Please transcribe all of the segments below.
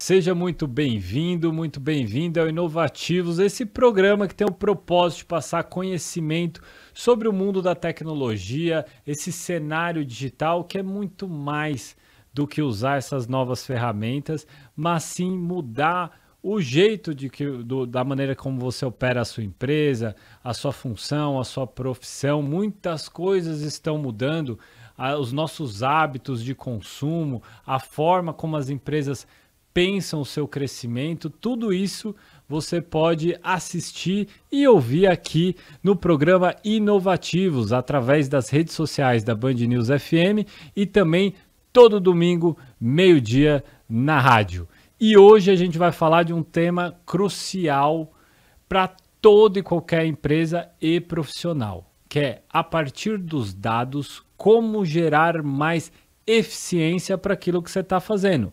Seja muito bem-vindo, muito bem vindo ao Inovativos, esse programa que tem o propósito de passar conhecimento sobre o mundo da tecnologia, esse cenário digital que é muito mais do que usar essas novas ferramentas, mas sim mudar o jeito de que, do, da maneira como você opera a sua empresa, a sua função, a sua profissão, muitas coisas estão mudando, a, os nossos hábitos de consumo, a forma como as empresas pensam o seu crescimento, tudo isso você pode assistir e ouvir aqui no programa Inovativos através das redes sociais da Band News FM e também todo domingo, meio-dia, na rádio. E hoje a gente vai falar de um tema crucial para toda e qualquer empresa e profissional, que é a partir dos dados como gerar mais eficiência para aquilo que você está fazendo.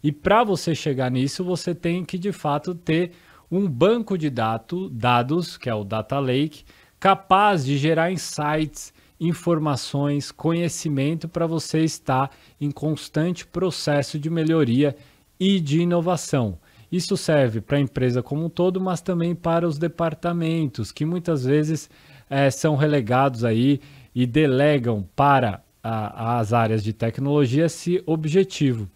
E para você chegar nisso, você tem que de fato ter um banco de dato, dados, que é o Data Lake, capaz de gerar insights, informações, conhecimento para você estar em constante processo de melhoria e de inovação. Isso serve para a empresa como um todo, mas também para os departamentos, que muitas vezes é, são relegados aí e delegam para a, as áreas de tecnologia esse objetivo.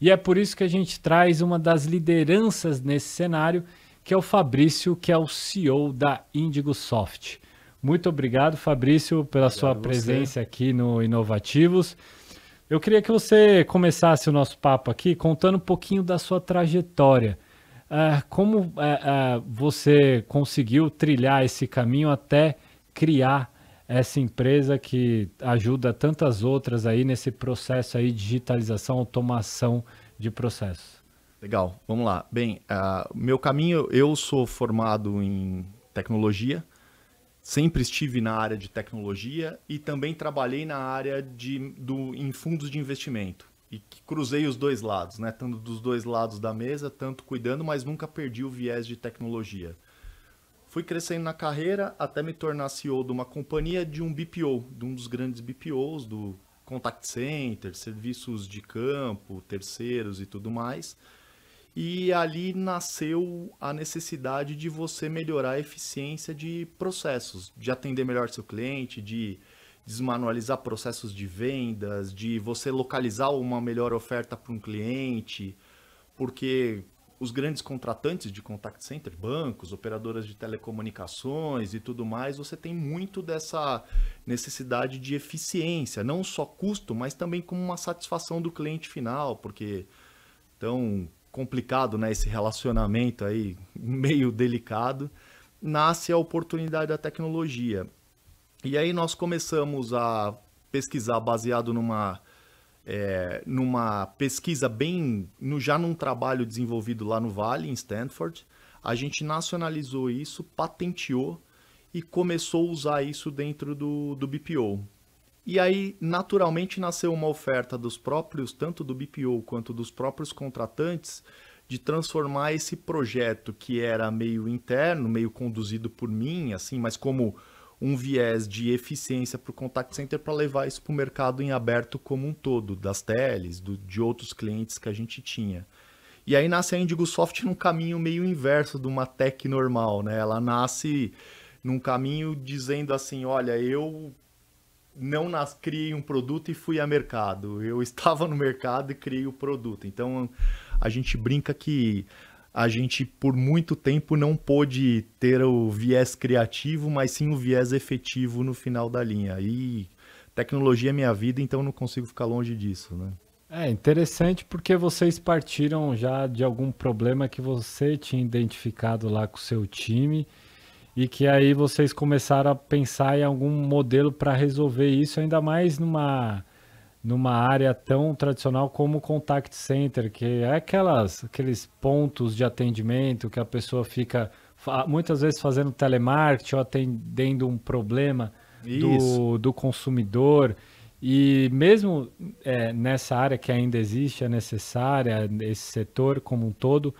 E é por isso que a gente traz uma das lideranças nesse cenário, que é o Fabrício, que é o CEO da Indigo Soft. Muito obrigado, Fabrício, pela obrigado sua presença aqui no Inovativos. Eu queria que você começasse o nosso papo aqui contando um pouquinho da sua trajetória. Uh, como uh, uh, você conseguiu trilhar esse caminho até criar essa empresa que ajuda tantas outras aí nesse processo aí de digitalização, automação de processos? Legal, vamos lá. Bem, ah, meu caminho, eu sou formado em tecnologia, sempre estive na área de tecnologia e também trabalhei na área de, do, em fundos de investimento. E cruzei os dois lados, né? Tanto dos dois lados da mesa, tanto cuidando, mas nunca perdi o viés de tecnologia. Fui crescendo na carreira até me tornar CEO de uma companhia de um BPO, de um dos grandes BPOs, do contact center, serviços de campo, terceiros e tudo mais. E ali nasceu a necessidade de você melhorar a eficiência de processos, de atender melhor seu cliente, de desmanualizar processos de vendas, de você localizar uma melhor oferta para um cliente, porque os grandes contratantes de contact center, bancos, operadoras de telecomunicações e tudo mais, você tem muito dessa necessidade de eficiência, não só custo, mas também como uma satisfação do cliente final, porque então complicado, né, esse relacionamento aí meio delicado, nasce a oportunidade da tecnologia. E aí nós começamos a pesquisar baseado numa é, numa pesquisa bem no, já num trabalho desenvolvido lá no Vale em Stanford, a gente nacionalizou isso, patenteou e começou a usar isso dentro do, do BPO. E aí, naturalmente, nasceu uma oferta dos próprios, tanto do BPO quanto dos próprios contratantes, de transformar esse projeto que era meio interno, meio conduzido por mim, assim, mas como um viés de eficiência para o contact center para levar isso para o mercado em aberto como um todo, das teles, do, de outros clientes que a gente tinha. E aí nasce a Indigo Soft num caminho meio inverso de uma tech normal, né? Ela nasce num caminho dizendo assim, olha, eu não nas, criei um produto e fui a mercado. Eu estava no mercado e criei o produto. Então a gente brinca que a gente por muito tempo não pôde ter o viés criativo, mas sim o viés efetivo no final da linha. E tecnologia é minha vida, então não consigo ficar longe disso, né? É interessante porque vocês partiram já de algum problema que você tinha identificado lá com o seu time e que aí vocês começaram a pensar em algum modelo para resolver isso, ainda mais numa, numa área tão tradicional como o contact center, que é aquelas, aqueles pontos de atendimento que a pessoa fica muitas vezes fazendo telemarketing ou atendendo um problema do, do, consumidor. E mesmo é, nessa área que ainda existe, é necessária, esse setor como um todo,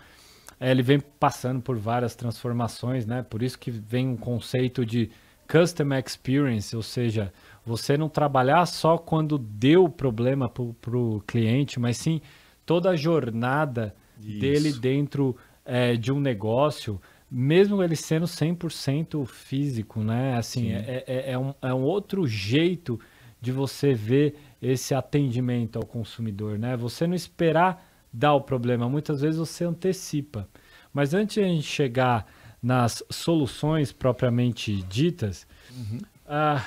é, ele vem passando por várias transformações, né? Por isso que vem um conceito de customer experience, ou seja, você não trabalhar só quando deu problema para o cliente, mas sim toda a jornada isso. dele dentro é, de um negócio, mesmo ele sendo 100% físico, né? Assim, é, é, é, um, é um outro jeito de você ver esse atendimento ao consumidor, né? Você não esperar dá o problema, muitas vezes você antecipa. Mas antes de a gente chegar nas soluções propriamente ditas, uhum. ah,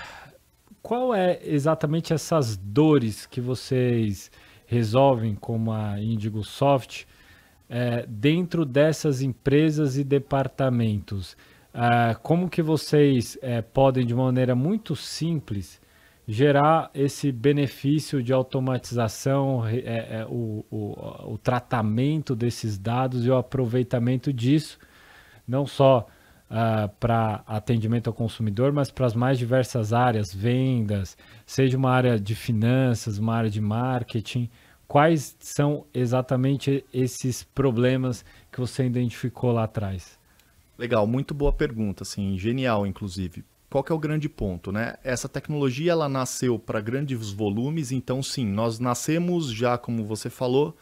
qual é exatamente essas dores que vocês resolvem como a Indigo Soft é, dentro dessas empresas e departamentos? Ah, como que vocês é, podem, de maneira muito simples, gerar esse benefício de automatização, é, é, o, o, o, tratamento desses dados e o aproveitamento disso, não só uh, ah, para atendimento ao consumidor, mas para as mais diversas áreas, vendas, seja uma área de finanças, uma área de marketing. Quais são exatamente esses problemas que você identificou lá atrás? Legal, muito boa pergunta, assim, genial, inclusive qual que é o grande ponto, né? Essa tecnologia ela nasceu para grandes volumes, então sim, nós nascemos já, como você falou,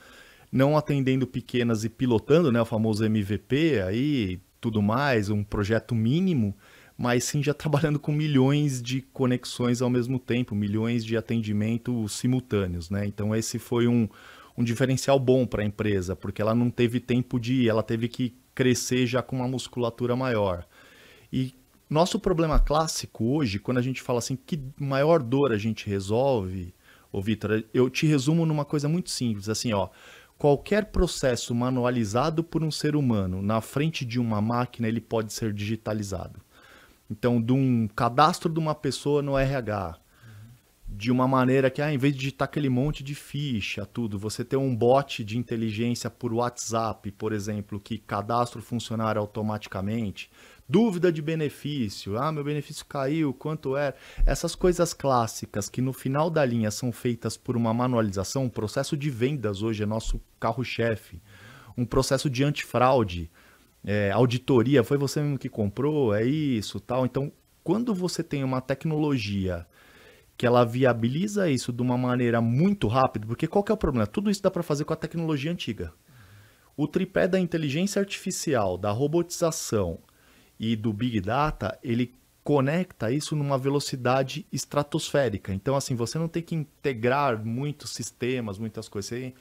não atendendo pequenas e pilotando, né, o famoso MVP aí, tudo mais, um projeto mínimo, mas sim já trabalhando com milhões de conexões ao mesmo tempo, milhões de atendimentos simultâneos, né? Então esse foi um, um diferencial bom para a empresa, porque ela não teve tempo de ir, ela teve que crescer já com uma musculatura maior. E nosso problema clássico hoje, quando a gente fala assim, que maior dor a gente resolve, ô Vitor, eu te resumo numa coisa muito simples, assim, ó. Qualquer processo manualizado por um ser humano na frente de uma máquina, ele pode ser digitalizado. Então, de um cadastro de uma pessoa no RH, de uma maneira que, ah, em vez de digitar aquele monte de ficha, tudo, você ter um bot de inteligência por WhatsApp, por exemplo, que cadastra o funcionário automaticamente, Dúvida de benefício. Ah, meu benefício caiu, quanto é? Essas coisas clássicas que no final da linha são feitas por uma manualização, um processo de vendas hoje é nosso carro-chefe. Um processo de antifraude, é, auditoria, foi você mesmo que comprou, é isso, tal. Então, quando você tem uma tecnologia que ela viabiliza isso de uma maneira muito rápida, porque qual é o problema? Tudo isso dá para fazer com a tecnologia antiga. O tripé da inteligência artificial, da robotização e do Big Data, ele conecta isso numa velocidade estratosférica. Então, assim, você não tem que integrar muitos sistemas, muitas coisas. Você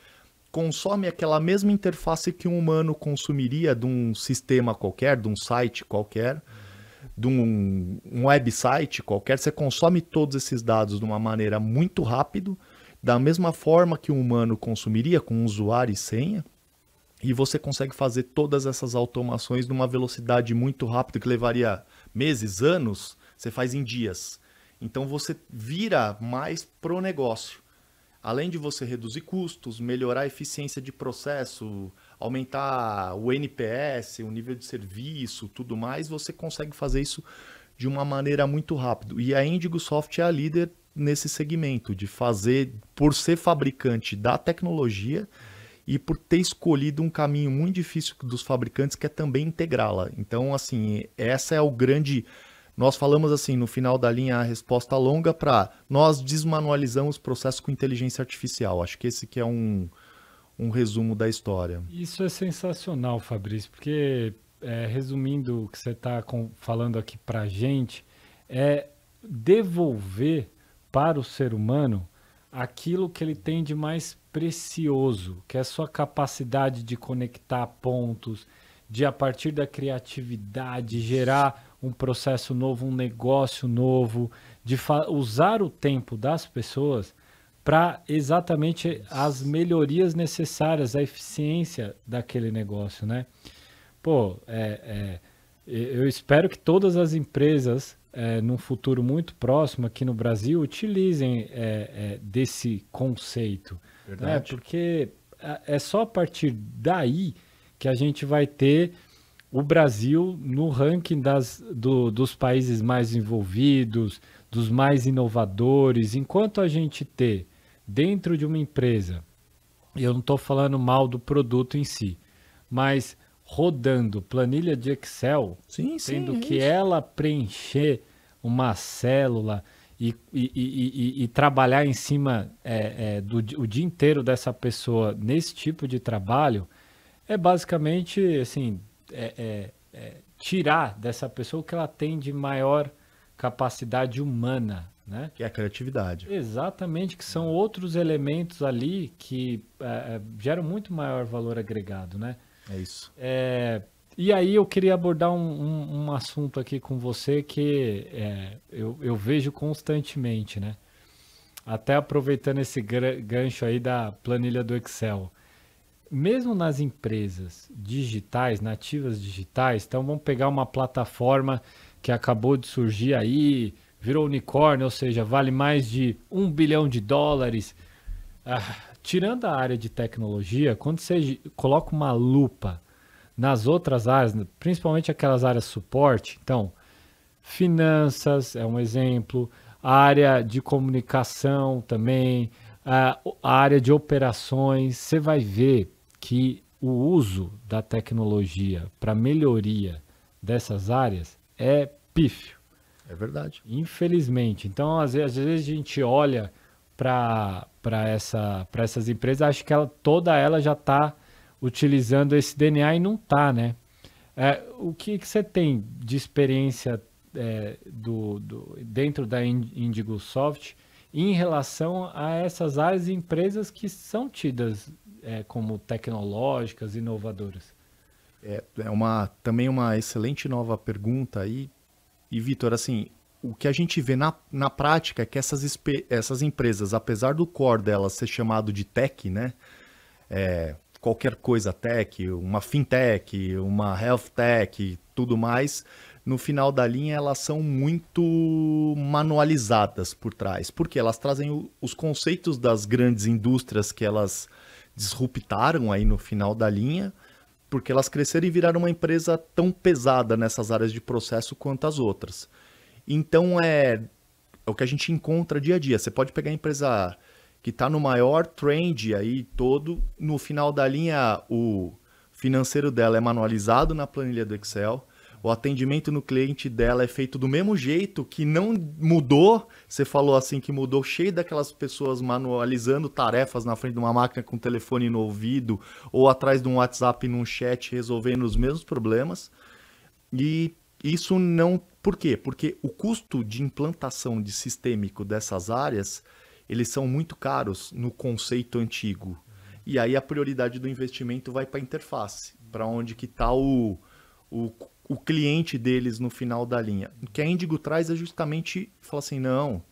consome aquela mesma interface que um humano consumiria de um sistema qualquer, de um site qualquer, de um, um website qualquer. Você consome todos esses dados de uma maneira muito rápida, da mesma forma que um humano consumiria, com usuário e senha e você consegue fazer todas essas automações numa velocidade muito rápida que levaria meses, anos, você faz em dias. Então você vira mais pro negócio. Além de você reduzir custos, melhorar a eficiência de processo, aumentar o NPS, o nível de serviço, tudo mais, você consegue fazer isso de uma maneira muito rápida. E a Indigo Soft é a líder nesse segmento de fazer, por ser fabricante da tecnologia, e por ter escolhido um caminho muito difícil dos fabricantes, que é também integrá-la. Então, assim, essa é o grande. Nós falamos assim, no final da linha, a resposta longa para nós desmanualizamos o processo com inteligência artificial. Acho que esse que é um, um resumo da história. Isso é sensacional, Fabrício, porque é, resumindo o que você está falando aqui para a gente, é devolver para o ser humano aquilo que ele tem de mais precioso, que é a sua capacidade de conectar pontos, de a partir da criatividade gerar um processo novo, um negócio novo, de usar o tempo das pessoas para exatamente as melhorias necessárias, a eficiência daquele negócio, né? Pô, é, é, eu espero que todas as empresas, é, num futuro muito próximo aqui no Brasil, utilizem é, é desse conceito Verdade. Né? Porque é, é só a partir daí que a gente vai ter o Brasil no ranking das, do, dos países mais envolvidos, dos mais inovadores. Enquanto a gente ter dentro de uma empresa, e eu não estou falando mal do produto em si, mas rodando planilha de Excel, sim, tendo é que ela preencher uma célula, e, e, e, e trabalhar em cima é, é, do o dia inteiro dessa pessoa nesse tipo de trabalho é basicamente assim é, é, é, tirar dessa pessoa o que ela tem de maior capacidade humana, né? Que é a criatividade. Exatamente, que são outros elementos ali que é, geram muito maior valor agregado, né? É isso. É, e aí eu queria abordar um, um, um assunto aqui com você que é, eu, eu, vejo constantemente, né? Até aproveitando esse gancho aí da planilha do Excel. Mesmo nas empresas digitais, nativas digitais, então vamos pegar uma plataforma que acabou de surgir aí, virou unicórnio, ou seja, vale mais de um bilhão de dólares. Ah, tirando a área de tecnologia, quando você coloca uma lupa nas outras áreas, principalmente aquelas áreas suporte, então, finanças é um exemplo, área de comunicação também, a área de operações, você vai ver que o uso da tecnologia para melhoria dessas áreas é pífio. É verdade. Infelizmente. Então, às vezes, às vezes a gente olha para essa, essas empresas, acho que ela, toda ela já está utilizando esse DNA e não tá, né? É, o que, que você tem de experiência é, do, do, dentro da Indigo Soft em relação a essas áreas e empresas que são tidas é, como tecnológicas, inovadoras? É, é, uma, também uma excelente nova pergunta aí. E, Vitor, assim, o que a gente vê na, na prática é que essas, essas empresas, apesar do core delas ser chamado de tech, né? É, qualquer coisa tech, uma fintech, uma health tech, tudo mais, no final da linha elas são muito manualizadas por trás, porque elas trazem o, os conceitos das grandes indústrias que elas disruptaram aí no final da linha, porque elas cresceram e viraram uma empresa tão pesada nessas áreas de processo quanto as outras. Então é, é o que a gente encontra dia a dia. Você pode pegar a empresa que está no maior trend aí todo. No final da linha, o financeiro dela é manualizado na planilha do Excel. O atendimento no cliente dela é feito do mesmo jeito que não mudou. Você falou assim que mudou, cheio daquelas pessoas manualizando tarefas na frente de uma máquina com telefone no ouvido ou atrás de um WhatsApp num chat resolvendo os mesmos problemas. E isso não. Por quê? Porque o custo de implantação de sistêmico dessas áreas eles são muito caros no conceito antigo. E aí a prioridade do investimento vai para a interface, para onde que está o, o, o, cliente deles no final da linha. O que a Indigo traz é justamente, fala assim, não,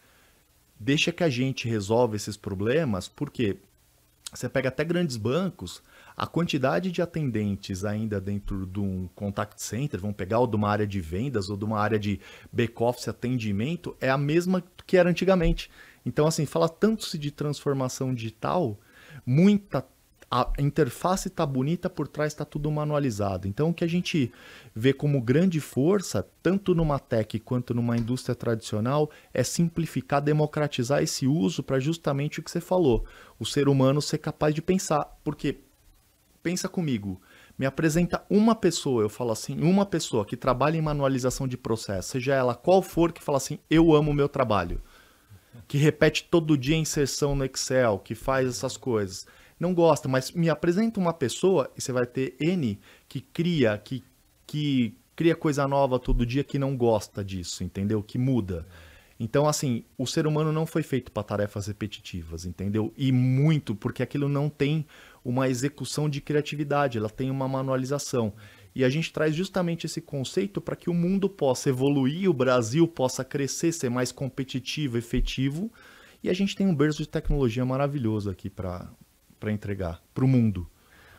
deixa que a gente resolve esses problemas, porque você pega até grandes bancos, a quantidade de atendentes ainda dentro de um contact center, vão pegar ou de uma área de vendas ou de uma área de back-office atendimento, é a mesma que era antigamente. Então, assim, fala tanto-se de transformação digital, muita a interface está bonita, por trás está tudo manualizado. Então, o que a gente vê como grande força, tanto numa tech quanto numa indústria tradicional, é simplificar, democratizar esse uso para justamente o que você falou, o ser humano ser capaz de pensar. Porque, pensa comigo, me apresenta uma pessoa, eu falo assim, uma pessoa que trabalha em manualização de processo, seja ela qual for, que fala assim, eu amo o meu trabalho que repete todo dia inserção no Excel, que faz essas coisas. Não gosta, mas me apresenta uma pessoa e você vai ter N que cria, que, que cria coisa nova todo dia que não gosta disso, entendeu? Que muda. Então, assim, o ser humano não foi feito para tarefas repetitivas, entendeu? E muito, porque aquilo não tem uma execução de criatividade, ela tem uma manualização. E a gente traz justamente esse conceito para que o mundo possa evoluir, o Brasil possa crescer, ser mais competitivo, efetivo. E a gente tem um berço de tecnologia maravilhoso aqui para entregar para o mundo.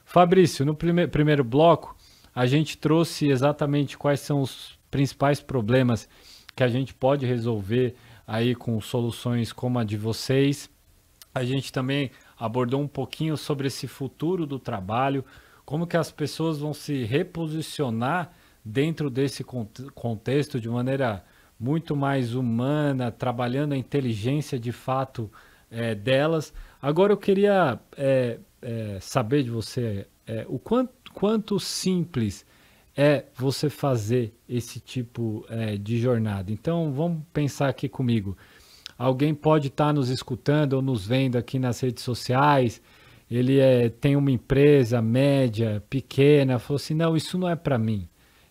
Fabrício, no prime primeiro bloco, a gente trouxe exatamente quais são os principais problemas que a gente pode resolver aí com soluções como a de vocês. A gente também abordou um pouquinho sobre esse futuro do trabalho, como que as pessoas vão se reposicionar dentro desse contexto de maneira muito mais humana, trabalhando a inteligência de fato é, delas. Agora eu queria é, é, saber de você é, o quanto, quanto simples é você fazer esse tipo é, de jornada. Então vamos pensar aqui comigo. Alguém pode estar tá nos escutando ou nos vendo aqui nas redes sociais ele é, tem uma empresa média, pequena, falou assim: não, isso não é para mim.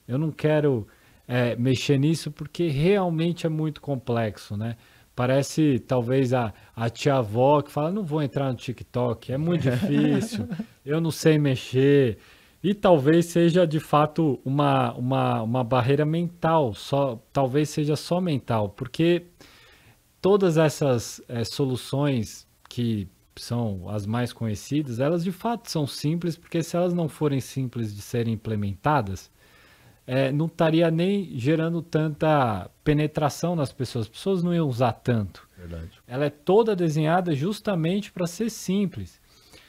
Eu não quero é, mexer nisso porque realmente é muito complexo, né? Parece talvez a, a tia avó que fala: não vou entrar no TikTok, é muito difícil, eu não sei mexer. E talvez seja de fato uma, uma, uma barreira mental, só talvez seja só mental, porque todas essas é, soluções que são as mais conhecidas, elas de fato são simples, porque se elas não forem simples de serem implementadas, é, não estaria nem gerando tanta penetração nas pessoas. As pessoas não iam usar tanto. Verdade. Ela é toda desenhada justamente para ser simples.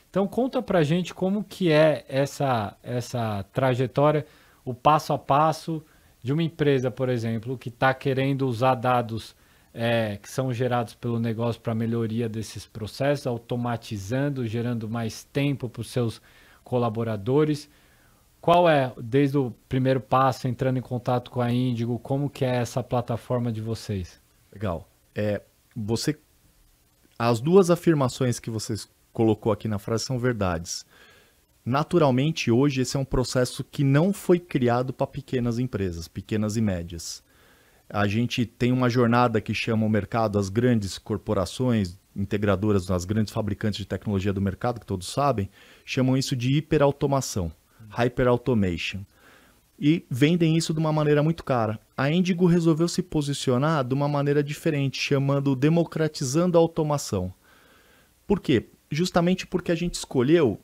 Então conta pra gente como que é essa, essa trajetória, o passo a passo de uma empresa, por exemplo, que está querendo usar dados é, que são gerados pelo negócio para melhoria desses processos, automatizando, gerando mais tempo para os seus colaboradores. Qual é, desde o primeiro passo, entrando em contato com a Índigo, como que é essa plataforma de vocês? Legal. É, você, as duas afirmações que você colocou aqui na frase são verdades. Naturalmente, hoje, esse é um processo que não foi criado para pequenas empresas, pequenas e médias. A gente tem uma jornada que chama o mercado, as grandes corporações integradoras, as grandes fabricantes de tecnologia do mercado, que todos sabem, chamam isso de hiperautomação, hyperautomation. E vendem isso de uma maneira muito cara. A Indigo resolveu se posicionar de uma maneira diferente, chamando democratizando a automação. Por quê? Justamente porque a gente escolheu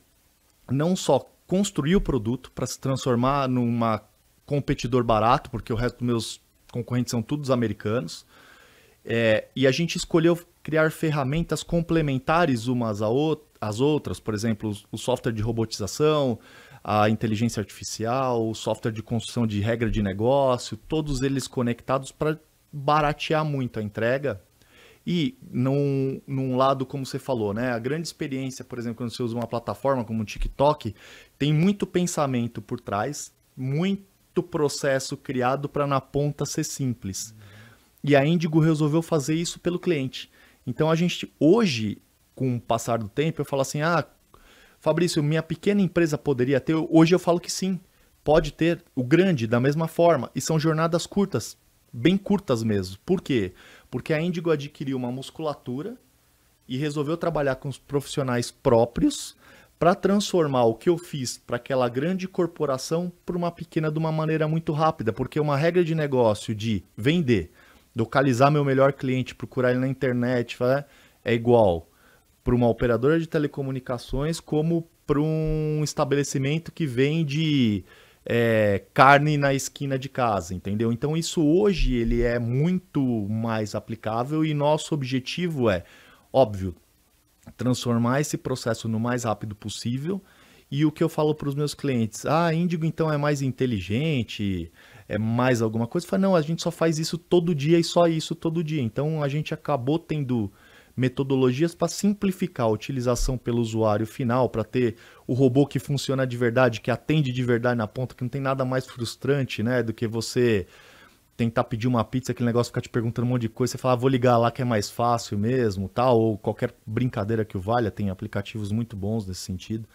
não só construir o produto para se transformar numa competidor barato, porque o resto dos meus concorrentes são todos americanos. É, e a gente escolheu criar ferramentas complementares umas às outras, por exemplo, o software de robotização, a inteligência artificial, o software de construção de regra de negócio, todos eles conectados para baratear muito a entrega. E num, num lado, como você falou, né? A grande experiência, por exemplo, quando você usa uma plataforma como o TikTok, tem muito pensamento por trás, muito muito processo criado para na ponta ser simples. E a Indigo resolveu fazer isso pelo cliente. Então a gente hoje, com o passar do tempo, eu falo assim: "Ah, Fabrício, minha pequena empresa poderia ter". Hoje eu falo que sim. Pode ter o grande da mesma forma e são jornadas curtas, bem curtas mesmo. Por quê? Porque a Indigo adquiriu uma musculatura e resolveu trabalhar com os profissionais próprios para transformar o que eu fiz para aquela grande corporação para uma pequena de uma maneira muito rápida, porque uma regra de negócio de vender, localizar meu melhor cliente, procurar ele na internet, é igual para uma operadora de telecomunicações como para um estabelecimento que vende é, carne na esquina de casa, entendeu? Então isso hoje ele é muito mais aplicável e nosso objetivo é, óbvio, transformar esse processo no mais rápido possível. E o que eu falo para os meus clientes, ah, Índigo então é mais inteligente, é mais alguma coisa? Eu falo, não, a gente só faz isso todo dia e só isso todo dia. Então a gente acabou tendo metodologias para simplificar a utilização pelo usuário final, para ter o robô que funciona de verdade, que atende de verdade na ponta, que não tem nada mais frustrante, né, do que você tentar pedir uma pizza, aquele negócio ficar te perguntando um monte de coisa, você fala, ah, vou ligar lá que é mais fácil mesmo, tal, tá? ou qualquer brincadeira que o valha, tem aplicativos muito bons nesse sentido,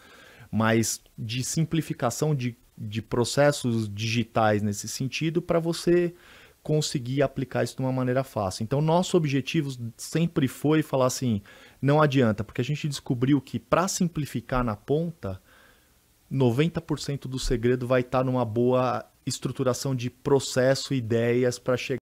mas de simplificação de, de processos digitais nesse sentido para você conseguir aplicar isso de uma maneira fácil. Então, nosso objetivo sempre foi falar assim, não adianta, porque a gente descobriu que para simplificar na ponta, 90% do segredo vai estar tá numa boa estruturação de processo, ideias para chegar.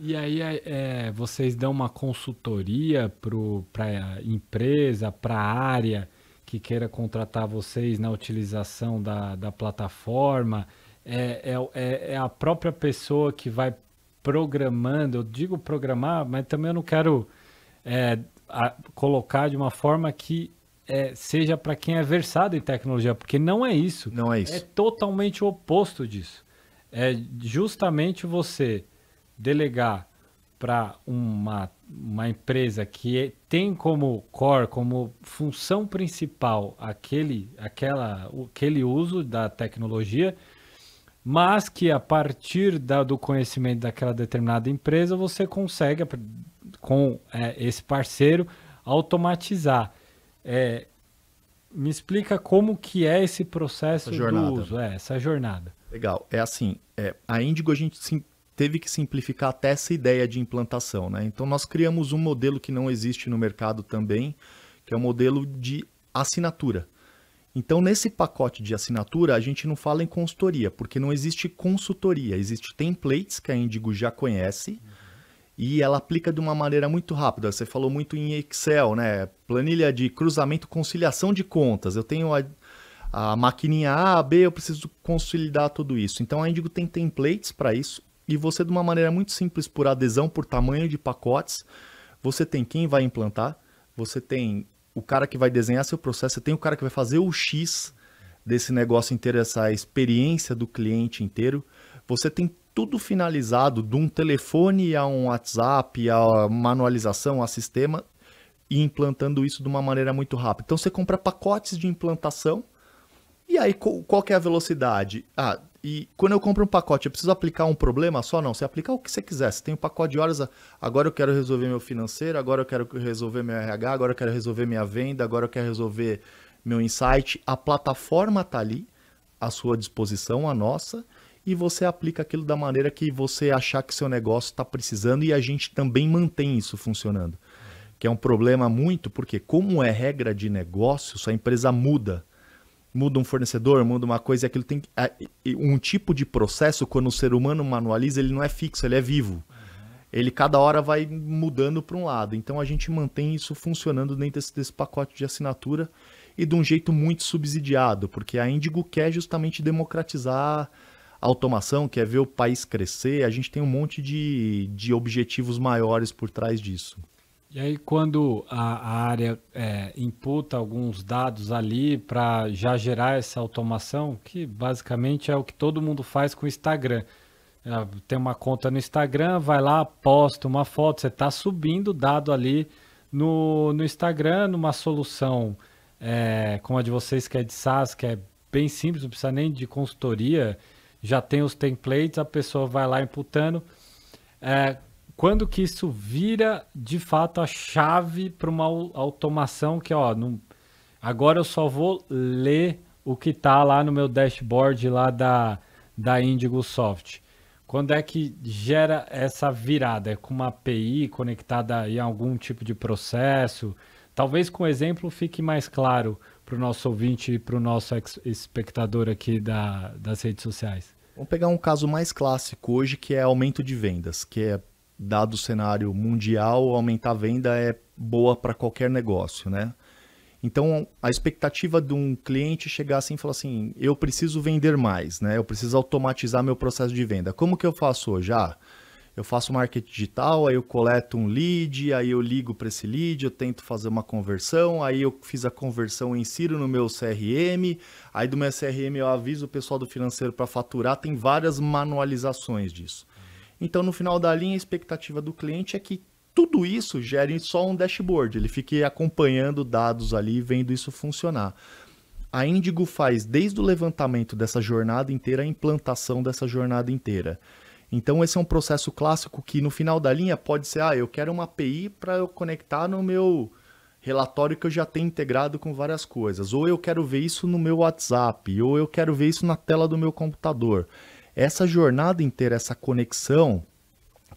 E aí é, é, vocês dão uma consultoria para empresa, para área que queira contratar vocês na utilização da, da plataforma? É, é, é, é a própria pessoa que vai programando, eu digo programar, mas também eu não quero é, a, colocar de uma forma que é, seja para quem é versado em tecnologia, porque não é isso. Não é isso. É totalmente o oposto disso. É justamente você delegar para uma, uma empresa que é, tem como core, como função principal aquele, aquela, aquele uso da tecnologia, mas que a partir da, do conhecimento daquela determinada empresa você consegue com é, esse parceiro automatizar. É, me explica como que é esse processo do uso, é, essa jornada. Legal, é assim, é, a Indigo a gente sim, teve que simplificar até essa ideia de implantação, né? Então nós criamos um modelo que não existe no mercado também, que é o um modelo de assinatura. Então, nesse pacote de assinatura, a gente não fala em consultoria, porque não existe consultoria, existe templates que a Indigo já conhece. Uhum e ela aplica de uma maneira muito rápida. Você falou muito em Excel, né? Planilha de cruzamento, conciliação de contas. Eu tenho a, a maquininha A, B, eu preciso consolidar tudo isso. Então a Indigo tem templates para isso e você de uma maneira muito simples por adesão, por tamanho de pacotes, você tem quem vai implantar, você tem o cara que vai desenhar seu processo, você tem o cara que vai fazer o X desse negócio inteiro, essa experiência do cliente inteiro. Você tem tudo finalizado, de um telefone a um WhatsApp, a manualização, a sistema, e implantando isso de uma maneira muito rápida. Então você compra pacotes de implantação, e aí qual que é a velocidade? Ah, e quando eu compro um pacote, eu preciso aplicar um problema só? Não, você aplica o que você quiser. Você tem um pacote de horas, agora eu quero resolver meu financeiro, agora eu quero resolver meu RH, agora eu quero resolver minha venda, agora eu quero resolver meu insight. A plataforma está ali, à sua disposição, a nossa e você aplica aquilo da maneira que você achar que seu negócio está precisando e a gente também mantém isso funcionando. Que é um problema muito, porque como é regra de negócio, sua empresa muda. Muda um fornecedor, muda uma coisa, e aquilo tem. Um tipo de processo, quando o ser humano manualiza, ele não é fixo, ele é vivo ele cada hora vai mudando para um lado. Então a gente mantém isso funcionando dentro desse, desse, pacote de assinatura e de um jeito muito subsidiado, porque a Indigo quer justamente democratizar automação, quer ver o país crescer, a gente tem um monte de, de objetivos maiores por trás disso. E aí, quando a, a área é, imputa alguns dados ali para já gerar essa automação, que basicamente é o que todo mundo faz com o Instagram. Ela é, tem uma conta no Instagram, vai lá, posta uma foto, você está subindo dado ali no, no Instagram, numa solução é, como a de vocês, que é de SaaS, que é bem simples, não precisa nem de consultoria já tem os templates, a pessoa vai lá imputando. É, quando que isso vira de fato a chave para uma automação que, ó, não, agora eu só vou ler o que está lá no meu dashboard lá da, da Indigo Soft. Quando é que gera essa virada? É com uma API conectada em algum tipo de processo? Talvez com o exemplo fique mais claro para o nosso ouvinte e para o nosso espectador aqui da, das redes sociais? Vamos pegar um caso mais clássico hoje, que é aumento de vendas, que é dado o cenário mundial, aumentar a venda é boa para qualquer negócio, né? Então, a expectativa de um cliente chegar assim e falar assim: eu preciso vender mais, né? Eu preciso automatizar meu processo de venda. Como que eu faço hoje? Ah, eu faço marketing digital, aí eu coleto um lead, aí eu ligo para esse lead, eu tento fazer uma conversão, aí eu fiz a conversão, insiro no meu CRM, aí do meu CRM eu aviso o pessoal do financeiro para faturar, tem várias manualizações disso. Então, no final da linha, a expectativa do cliente é que tudo isso gere só um dashboard, ele fique acompanhando dados ali, vendo isso funcionar. A Indigo faz desde o levantamento dessa jornada inteira a implantação dessa jornada inteira. Então esse é um processo clássico que no final da linha pode ser, ah, eu quero uma API para eu conectar no meu relatório que eu já tenho integrado com várias coisas, ou eu quero ver isso no meu WhatsApp, ou eu quero ver isso na tela do meu computador. Essa jornada inteira, essa conexão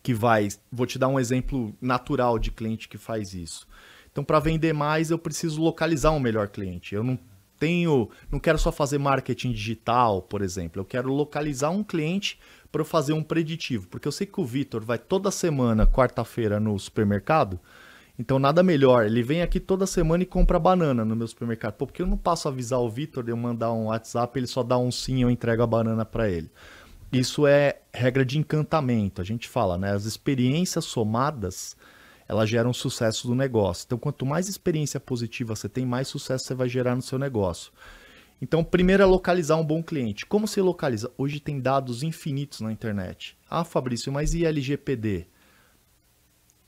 que vai, vou te dar um exemplo natural de cliente que faz isso. Então para vender mais eu preciso localizar um melhor cliente. Eu não tenho, não quero só fazer marketing digital, por exemplo. Eu quero localizar um cliente para eu fazer um preditivo, porque eu sei que o Vitor vai toda semana, quarta-feira, no supermercado. Então, nada melhor. Ele vem aqui toda semana e compra banana no meu supermercado. Pô, porque eu não passo a avisar o Vitor, de eu mandar um WhatsApp, ele só dá um sim, e eu entrego a banana para ele. Isso é regra de encantamento. A gente fala, né? As experiências somadas, elas geram sucesso do negócio. Então, quanto mais experiência positiva você tem, mais sucesso você vai gerar no seu negócio. Então, primeiro é localizar um bom cliente. Como se localiza? Hoje tem dados infinitos na internet. Ah, Fabrício, mas e LGPD?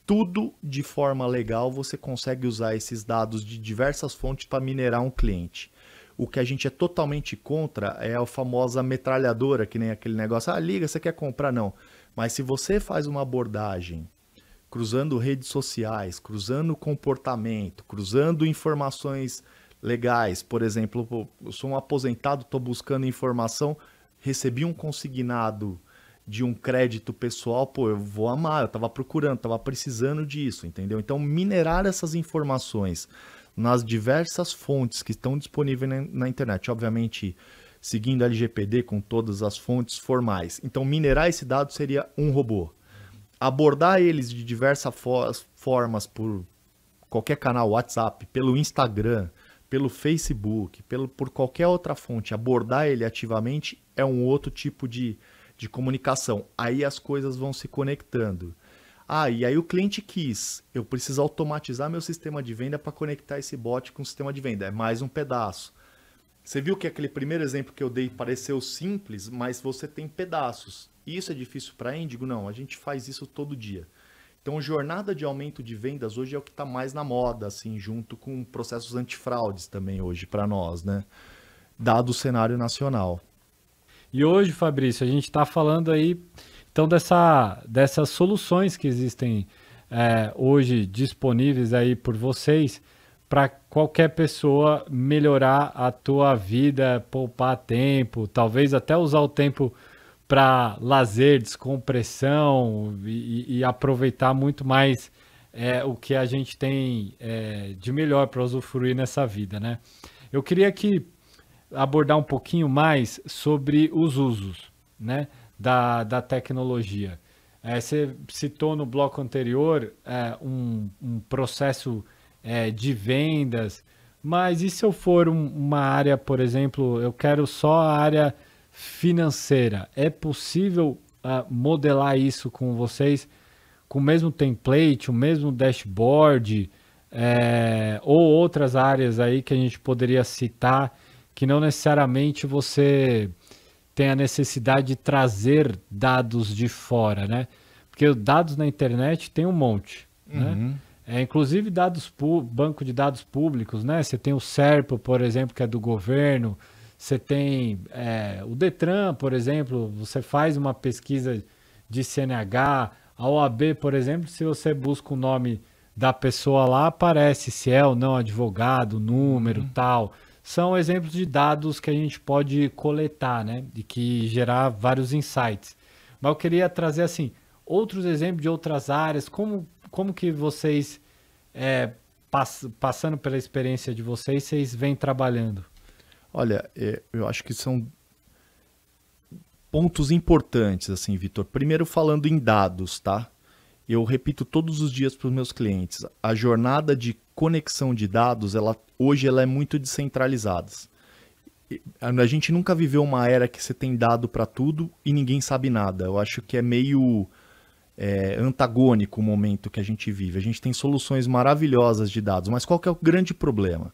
Tudo de forma legal você consegue usar esses dados de diversas fontes para minerar um cliente. O que a gente é totalmente contra é a famosa metralhadora, que nem aquele negócio, ah, liga, você quer comprar? Não. Mas se você faz uma abordagem cruzando redes sociais, cruzando comportamento, cruzando informações legais. Por exemplo, eu sou um aposentado, estou buscando informação, recebi um consignado de um crédito pessoal, pô, eu vou amar, eu estava procurando, estava precisando disso, entendeu? Então, minerar essas informações nas diversas fontes que estão disponíveis na, na internet, obviamente seguindo a LGPD com todas as fontes formais. Então, minerar esse dado seria um robô. Abordar eles de diversas formas por qualquer canal, WhatsApp, pelo Instagram, pelo Facebook, pelo, por qualquer outra fonte, abordar ele ativamente é um outro tipo de, de comunicação. Aí as coisas vão se conectando. Ah, e aí o cliente quis. Eu preciso automatizar meu sistema de venda para conectar esse bot com o sistema de venda. É mais um pedaço. Você viu que aquele primeiro exemplo que eu dei pareceu simples, mas você tem pedaços. isso é difícil para Índigo? Não, a gente faz isso todo dia. Então, jornada de aumento de vendas hoje é o que está mais na moda, assim, junto com processos antifraudes também hoje para nós, né? Dado o cenário nacional. E hoje, Fabrício, a gente está falando aí então dessa, dessas soluções que existem é, hoje disponíveis aí por vocês para qualquer pessoa melhorar a tua vida, poupar tempo, talvez até usar o tempo para lazer, descompressão e, e, aproveitar muito mais é, o que a gente tem é, de melhor para usufruir nessa vida, né? Eu queria aqui abordar um pouquinho mais sobre os usos, né, da, da tecnologia. É, você citou no bloco anterior é, um, um, processo é, de vendas, mas e se eu for um, uma área, por exemplo, eu quero só a área financeira. É possível uh, modelar isso com vocês com o mesmo template, o mesmo dashboard é, ou outras áreas aí que a gente poderia citar que não necessariamente você tem a necessidade de trazer dados de fora, né? Porque dados na internet tem um monte, né? uhum. né? É, inclusive dados banco de dados públicos, né? Você tem o SERPA, por exemplo, que é do governo, você tem é, o Detran, por exemplo, você faz uma pesquisa de CNH, a OAB, por exemplo, se você busca o nome da pessoa lá, aparece se é ou não advogado, número, uhum. tal. São exemplos de dados que a gente pode coletar, né? E que gerar vários insights. Mas eu queria trazer, assim, outros exemplos de outras áreas. Como, como que vocês, é, pass passando pela experiência de vocês, vocês vêm trabalhando? Olha, é, eu acho que são pontos importantes, assim, Vitor. Primeiro, falando em dados, tá? Eu repito todos os dias para os meus clientes, a jornada de conexão de dados, ela hoje ela é muito descentralizada. A gente nunca viveu uma era que você tem dado para tudo e ninguém sabe nada. Eu acho que é meio é, antagônico o momento que a gente vive. A gente tem soluções maravilhosas de dados, mas qual que é o grande problema?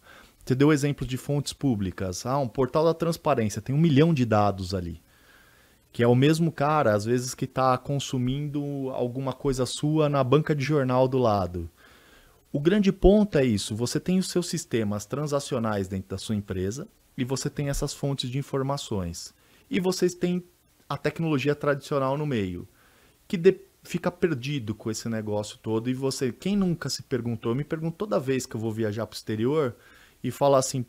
Você deu exemplo de fontes públicas. Ah, um portal da transparência tem um milhão de dados ali. Que é o mesmo cara, às vezes, que está consumindo alguma coisa sua na banca de jornal do lado. O grande ponto é isso: você tem os seus sistemas transacionais dentro da sua empresa e você tem essas fontes de informações. E vocês têm a tecnologia tradicional no meio, que de, fica perdido com esse negócio todo. E você, quem nunca se perguntou, me pergunto toda vez que eu vou viajar para o exterior, e falar assim: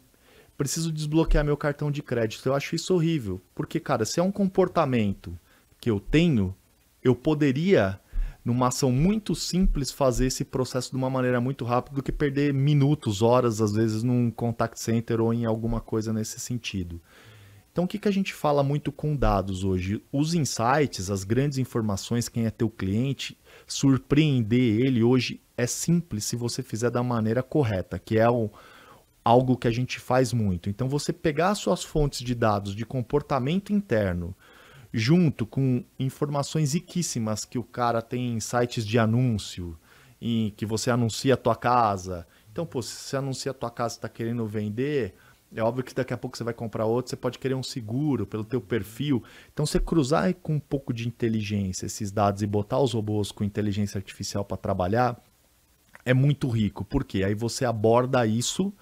preciso desbloquear meu cartão de crédito. Eu acho isso horrível. Porque, cara, se é um comportamento que eu tenho, eu poderia, numa ação muito simples, fazer esse processo de uma maneira muito rápida do que perder minutos, horas, às vezes, num contact center ou em alguma coisa nesse sentido. Então, o que, que a gente fala muito com dados hoje? Os insights, as grandes informações, quem é teu cliente, surpreender ele hoje é simples se você fizer da maneira correta, que é o. Um, algo que a gente faz muito. Então, você pegar suas fontes de dados de comportamento interno, junto com informações riquíssimas que o cara tem em sites de anúncio, em que você anuncia a tua casa. Então, pô, se você anuncia a tua casa e está querendo vender, é óbvio que daqui a pouco você vai comprar outro, você pode querer um seguro pelo teu perfil. Então, você cruzar com um pouco de inteligência esses dados e botar os robôs com inteligência artificial para trabalhar é muito rico. Por quê? Aí você aborda isso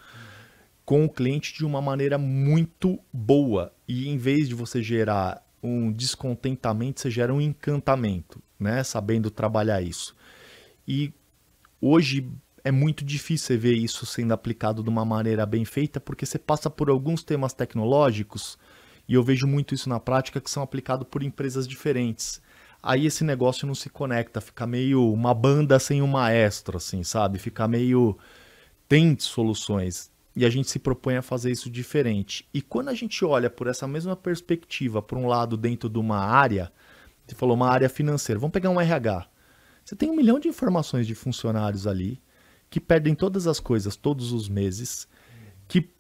com o cliente de uma maneira muito boa. E em vez de você gerar um descontentamento, você gera um encantamento, né? Sabendo trabalhar isso. E hoje é muito difícil você ver isso sendo aplicado de uma maneira bem feita, porque você passa por alguns temas tecnológicos, e eu vejo muito isso na prática, que são aplicados por empresas diferentes. Aí esse negócio não se conecta, fica meio uma banda sem um maestro, assim, sabe? Fica meio. Tem soluções, e a gente se propõe a fazer isso diferente. E quando a gente olha por essa mesma perspectiva, por um lado, dentro de uma área, você falou uma área financeira, vamos pegar um RH. Você tem um milhão de informações de funcionários ali que perdem todas as coisas todos os meses, que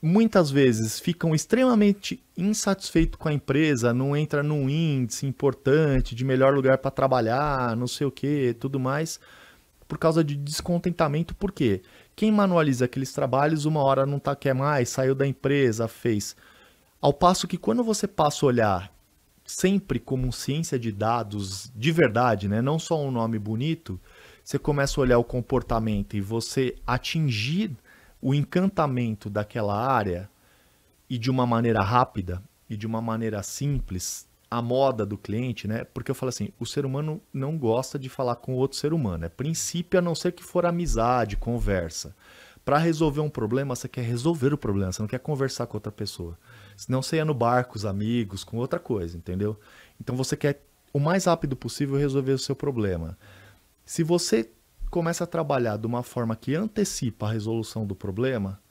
muitas vezes ficam extremamente insatisfeitos com a empresa, não entra num índice importante de melhor lugar para trabalhar, não sei o que, tudo mais, por causa de descontentamento. Por quê? quem manualiza aqueles trabalhos, uma hora não tá quer mais, saiu da empresa, fez. Ao passo que quando você passa a olhar sempre como ciência de dados de verdade, né, não só um nome bonito, você começa a olhar o comportamento e você atingir o encantamento daquela área e de uma maneira rápida e de uma maneira simples, a moda do cliente, né? Porque eu falo assim, o ser humano não gosta de falar com outro ser humano. É princípio a não ser que for amizade, conversa. Para resolver um problema, você quer resolver o problema, você não quer conversar com outra pessoa. Senão você ia no bar com os amigos, com outra coisa, entendeu? Então você quer o mais rápido possível resolver o seu problema. Se você começa a trabalhar de uma forma que antecipa a resolução do problema,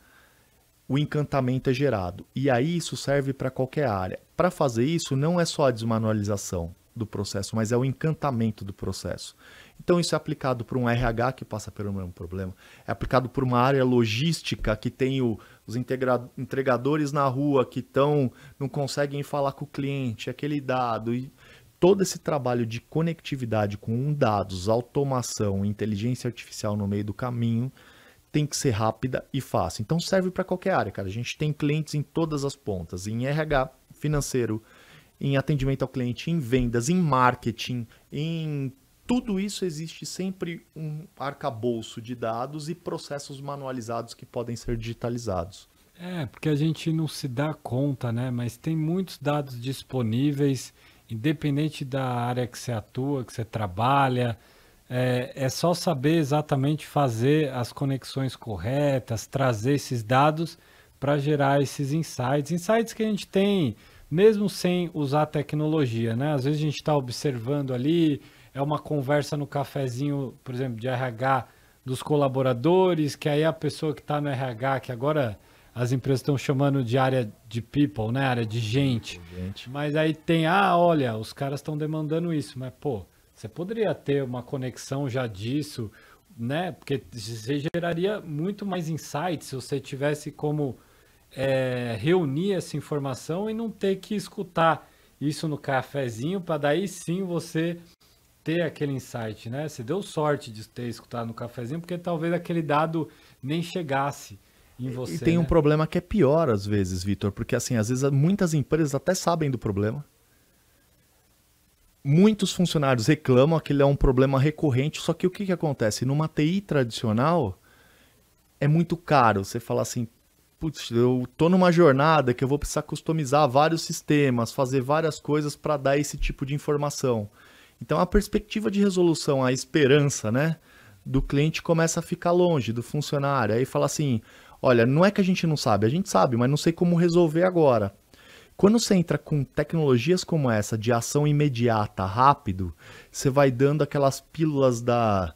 o encantamento é gerado. E aí isso serve para qualquer área. Para fazer isso, não é só a desmanualização do processo, mas é o encantamento do processo. Então, isso é aplicado para um RH que passa pelo mesmo problema, é aplicado para uma área logística que tem o, os entregadores na rua que tão não conseguem falar com o cliente, aquele dado. E todo esse trabalho de conectividade com dados, automação, inteligência artificial no meio do caminho tem que ser rápida e fácil. Então serve para qualquer área, cara. A gente tem clientes em todas as pontas, em RH, financeiro, em atendimento ao cliente, em vendas, em marketing, em tudo isso existe sempre um arcabouço de dados e processos manualizados que podem ser digitalizados. É, porque a gente não se dá conta, né? Mas tem muitos dados disponíveis, independente da área que você atua, que você trabalha, é, é só saber exatamente fazer as conexões corretas, trazer esses dados para gerar esses insights. Insights que a gente tem mesmo sem usar tecnologia, né? Às vezes a gente está observando ali, é uma conversa no cafezinho, por exemplo, de RH dos colaboradores, que aí a pessoa que está no RH, que agora as empresas estão chamando de área de people, né? Área de gente. gente. Mas aí tem, ah, olha, os caras estão demandando isso, mas pô, você poderia ter uma conexão já disso, né? Porque você geraria muito mais insights se você tivesse como é, reunir essa informação e não ter que escutar isso no cafezinho para daí sim você ter aquele insight, né? Você deu sorte de ter escutado no cafezinho, porque talvez aquele dado nem chegasse em você. E tem né? um problema que é pior às vezes, Vitor, porque assim, às vezes muitas empresas até sabem do problema, muitos funcionários reclamam que ele é um problema recorrente, só que o que, que acontece? Numa TI tradicional, é muito caro. Você fala assim, putz, eu tô numa jornada que eu vou precisar customizar vários sistemas, fazer várias coisas para dar esse tipo de informação. Então a perspectiva de resolução, a esperança, né, do cliente começa a ficar longe do funcionário. Aí fala assim, olha, não é que a gente não sabe, a gente sabe, mas não sei como resolver agora. Quando você entra com tecnologias como essa de ação imediata, rápido, você vai dando aquelas pílulas da,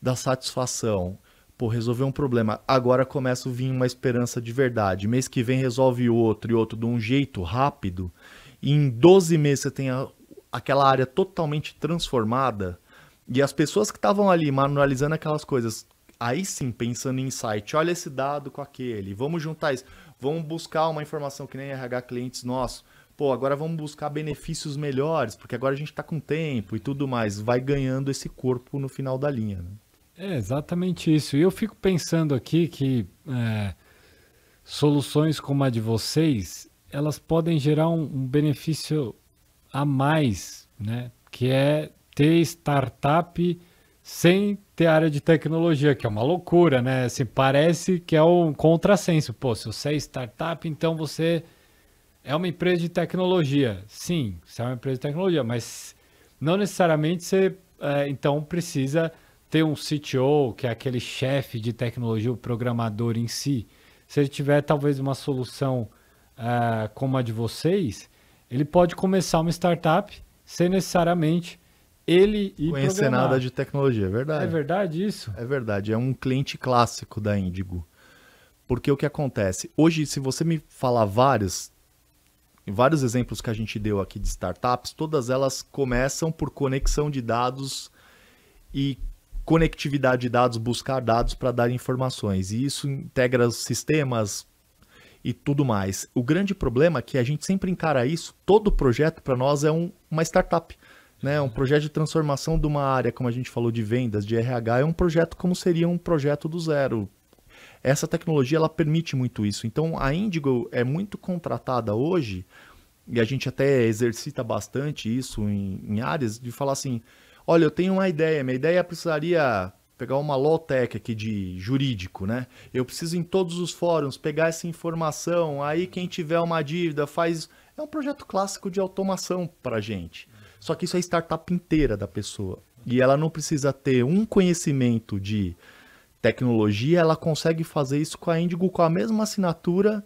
da satisfação. Pô, resolveu um problema. Agora começa a vir uma esperança de verdade. Mês que vem resolve outro e outro de um jeito rápido. E em 12 meses você tem a, aquela área totalmente transformada. E as pessoas que estavam ali manualizando aquelas coisas, aí sim pensando em insight, olha esse dado com aquele, vamos juntar isso. Vamos buscar uma informação que nem RH clientes nossos. Pô, agora vamos buscar benefícios melhores, porque agora a gente está com tempo e tudo mais. Vai ganhando esse corpo no final da linha. Né? É exatamente isso. E eu fico pensando aqui que é, soluções como a de vocês, elas podem gerar um, um benefício a mais, né? Que é ter startup sem ter área de tecnologia, que é uma loucura, né? Assim, parece que é um contrassenso. Pô, se você é startup, então você é uma empresa de tecnologia. Sim, você é uma empresa de tecnologia, mas não necessariamente você, é, então, precisa ter um CTO, que é aquele chefe de tecnologia, o programador em si. Se ele tiver, talvez, uma solução uh, como a de vocês, ele pode começar uma startup sem necessariamente ele e Conhecer programar. nada de tecnologia, é verdade. É verdade isso? É verdade, é um cliente clássico da Indigo. Porque o que acontece? Hoje, se você me falar vários, vários exemplos que a gente deu aqui de startups, todas elas começam por conexão de dados e conectividade de dados, buscar dados para dar informações. E isso integra os sistemas e tudo mais. O grande problema é que a gente sempre encara isso, todo projeto para nós é um, uma startup. Né, um projeto de transformação de uma área, como a gente falou, de vendas, de RH, é um projeto como seria um projeto do zero. Essa tecnologia ela permite muito isso. Então a Indigo é muito contratada hoje, e a gente até exercita bastante isso em, em áreas, de falar assim: olha, eu tenho uma ideia, minha ideia precisaria pegar uma tech aqui de jurídico, né? Eu preciso em todos os fóruns pegar essa informação, aí quem tiver uma dívida faz. É um projeto clássico de automação para gente. Só que isso é startup inteira da pessoa. E ela não precisa ter um conhecimento de tecnologia, ela consegue fazer isso com a Indigo com a mesma assinatura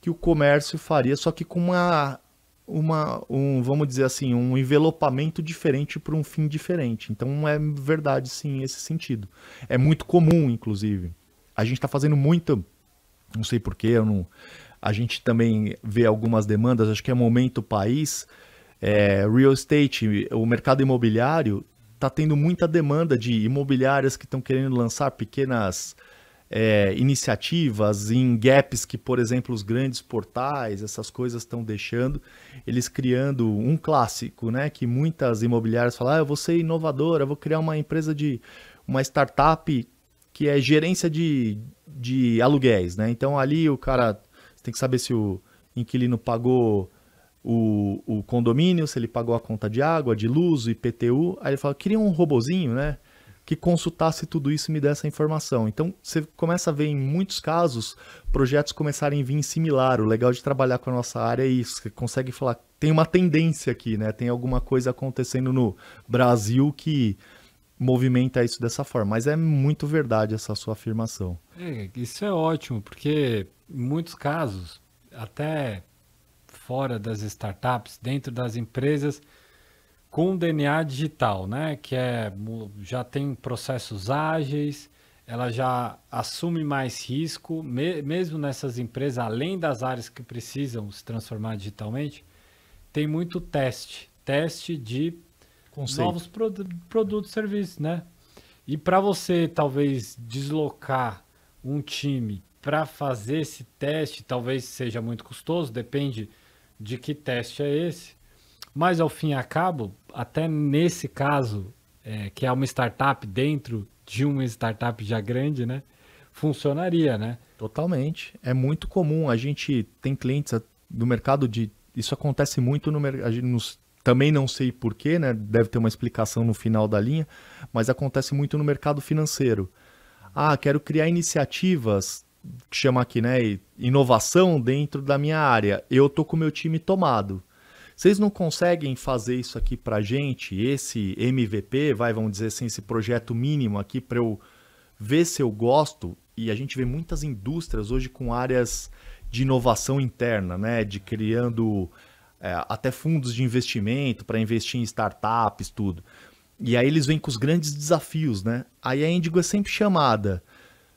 que o comércio faria, só que com uma uma um, vamos dizer assim, um envelopamento diferente para um fim diferente. Então é verdade sim esse sentido. É muito comum, inclusive. A gente está fazendo muito, não sei porquê, eu não a gente também vê algumas demandas, acho que é momento país, é, real estate, o mercado imobiliário, está tendo muita demanda de imobiliárias que estão querendo lançar pequenas é, iniciativas em gaps que, por exemplo, os grandes portais, essas coisas estão deixando, eles criando um clássico, né? Que muitas imobiliárias falam, ah, eu vou ser inovadora, vou criar uma empresa de uma startup que é gerência de, de aluguéis, né? Então ali o cara tem que saber se o inquilino pagou o, o condomínio, se ele pagou a conta de água, de luz, IPTU. Aí ele fala, queria um robozinho, né? que consultasse tudo isso e me desse a informação. Então, você começa a ver em muitos casos projetos começarem a vir similar. O legal de trabalhar com a nossa área é isso, você consegue falar, tem uma tendência aqui, né? Tem alguma coisa acontecendo no Brasil que movimenta isso dessa forma. Mas é muito verdade essa sua afirmação. É, isso é ótimo, porque em muitos casos, até fora das startups, dentro das empresas com DNA digital, né? Que é já tem processos ágeis, ela já assume mais risco, me, mesmo nessas empresas, além das áreas que precisam se transformar digitalmente, tem muito teste, teste de Conceito. novos pro, produtos, serviços, né? E para você talvez deslocar um time para fazer esse teste, talvez seja muito custoso, depende de que teste é esse. Mas ao fim e a cabo, até nesse caso, é, que é uma startup dentro de uma startup já grande, né? Funcionaria, né? Totalmente. É muito comum. A gente tem clientes do mercado de. Isso acontece muito no mercado. Nos... Também não sei porquê, né? Deve ter uma explicação no final da linha, mas acontece muito no mercado financeiro. Ah, quero criar iniciativas que chama aqui, né, inovação dentro da minha área. Eu tô com o meu time tomado. Vocês não conseguem fazer isso aqui pra gente, esse MVP, vai, vamos dizer assim, esse projeto mínimo aqui para eu ver se eu gosto? E a gente vê muitas indústrias hoje com áreas de inovação interna, né, de criando é, até fundos de investimento para investir em startups, tudo. E aí eles vêm com os grandes desafios, né? Aí a índigo é sempre chamada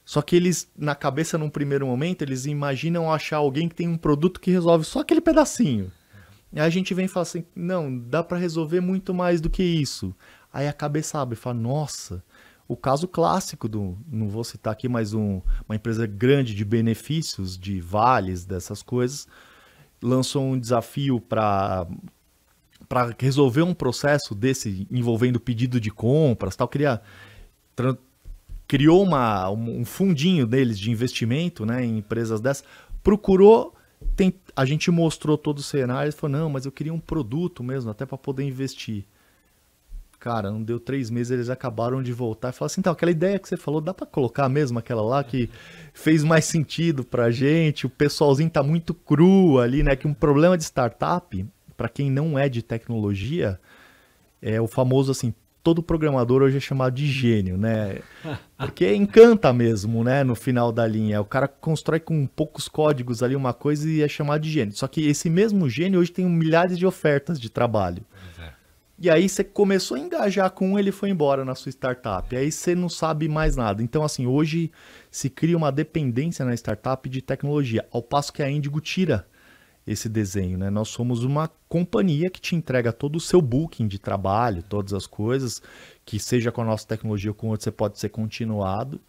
só que eles, na cabeça, num primeiro momento, eles imaginam achar alguém que tem um produto que resolve só aquele pedacinho. Aí a gente vem e fala assim: não, dá para resolver muito mais do que isso. Aí a cabeça abre e fala: nossa, o caso clássico do. Não vou citar aqui mais um, uma empresa grande de benefícios, de vales, dessas coisas, lançou um desafio para para resolver um processo desse envolvendo pedido de compras, tal, queria criou uma, um fundinho deles de investimento né, em empresas dessas, procurou, tem, a gente mostrou todos os cenários, falou, não, mas eu queria um produto mesmo, até para poder investir. Cara, não deu três meses, eles acabaram de voltar e falaram assim, então, aquela ideia que você falou, dá para colocar mesmo aquela lá que fez mais sentido a gente, o pessoalzinho tá muito cru ali, né? Que um problema de startup, para quem não é de tecnologia, é o famoso assim, todo programador hoje é chamado de gênio, né? Porque encanta mesmo, né? No final da linha. O cara constrói com poucos códigos ali uma coisa e é chamado de gênio. Só que esse mesmo gênio hoje tem milhares de ofertas de trabalho. É. E aí você começou a engajar com um, ele foi embora na sua startup. E Aí você não sabe mais nada. Então, assim, hoje se cria uma dependência na startup de tecnologia, ao passo que a Indigo tira esse desenho, né? Nós somos uma companhia que te entrega todo o seu booking de trabalho, todas as coisas, que seja com a nossa tecnologia ou com outra, você pode ser continuado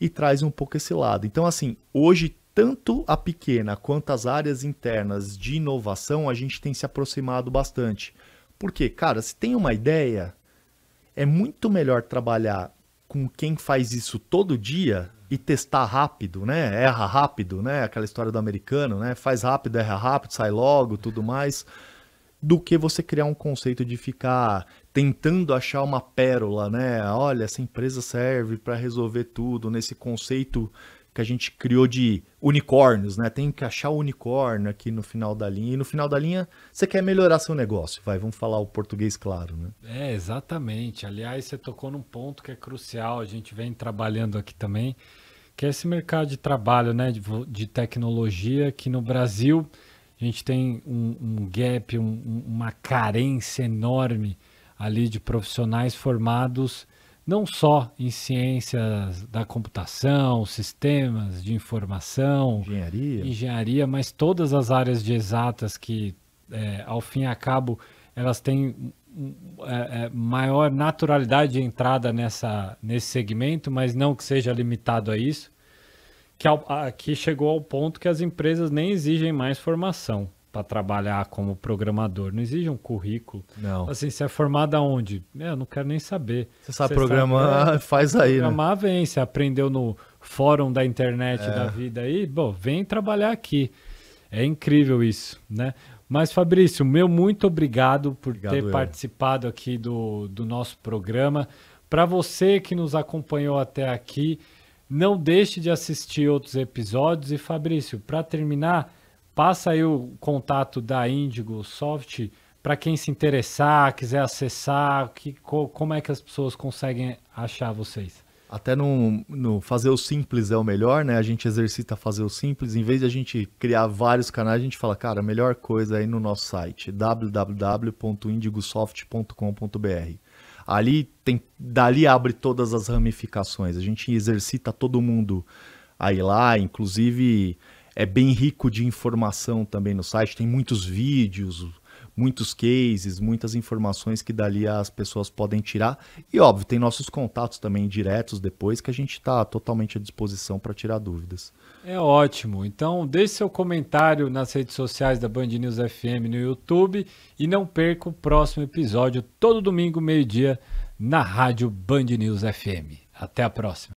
e traz um pouco esse lado. Então, assim, hoje, tanto a pequena quanto as áreas internas de inovação, a gente tem se aproximado bastante. Porque, cara, se tem uma ideia, é muito melhor trabalhar com quem faz isso todo dia e testar rápido, né? Erra rápido, né? Aquela história do americano, né? Faz rápido, erra rápido, sai logo, tudo mais, do que você criar um conceito de ficar tentando achar uma pérola, né? Olha, essa empresa serve para resolver tudo nesse conceito que a gente criou de unicórnios, né? Tem que achar o unicórnio aqui no final da linha. E no final da linha, você quer melhorar seu negócio, vai, vamos falar o português claro, né? É, exatamente. Aliás, você tocou num ponto que é crucial, a gente vem trabalhando aqui também, que é esse mercado de trabalho, né, de, de tecnologia, que no Brasil a gente tem um, um gap, um, uma carência enorme ali de profissionais formados não só em ciências da computação, sistemas de informação, engenharia, engenharia mas todas as áreas de exatas que, é, ao fim e a cabo, elas têm é, é, maior naturalidade de entrada nessa, nesse segmento, mas não que seja limitado a isso, que, ao, a, que chegou ao ponto que as empresas nem exigem mais formação para trabalhar como programador. Não exige um currículo. Não. Assim, você é formado aonde? É, eu não quero nem saber. Você sabe você programar, sabe, faz aí. Né? Programar né? vem, você aprendeu no fórum da internet é. da vida aí, bom, vem trabalhar aqui. É incrível isso, né? Mas, Fabrício, meu muito obrigado por obrigado ter eu. participado aqui do, do nosso programa. Para você que nos acompanhou até aqui, não deixe de assistir outros episódios. E, Fabrício, para terminar, Passa aí o contato da Indigo Soft para quem se interessar, quiser acessar, que, como é que as pessoas conseguem achar vocês? Até no, no, fazer o simples é o melhor, né? A gente exercita fazer o simples. Em vez de a gente criar vários canais, a gente fala, cara, a melhor coisa aí é no nosso site, www.indigosoft.com.br. Ali tem, dali abre todas as ramificações. A gente exercita todo mundo aí lá, inclusive é bem rico de informação também no site, tem muitos vídeos, muitos cases, muitas informações que dali as pessoas podem tirar. E óbvio, tem nossos contatos também diretos depois que a gente está totalmente à disposição para tirar dúvidas. É ótimo. Então, deixe seu comentário nas redes sociais da Band News FM no YouTube e não perca o próximo episódio todo domingo, meio-dia, na rádio Band News FM. Até a próxima.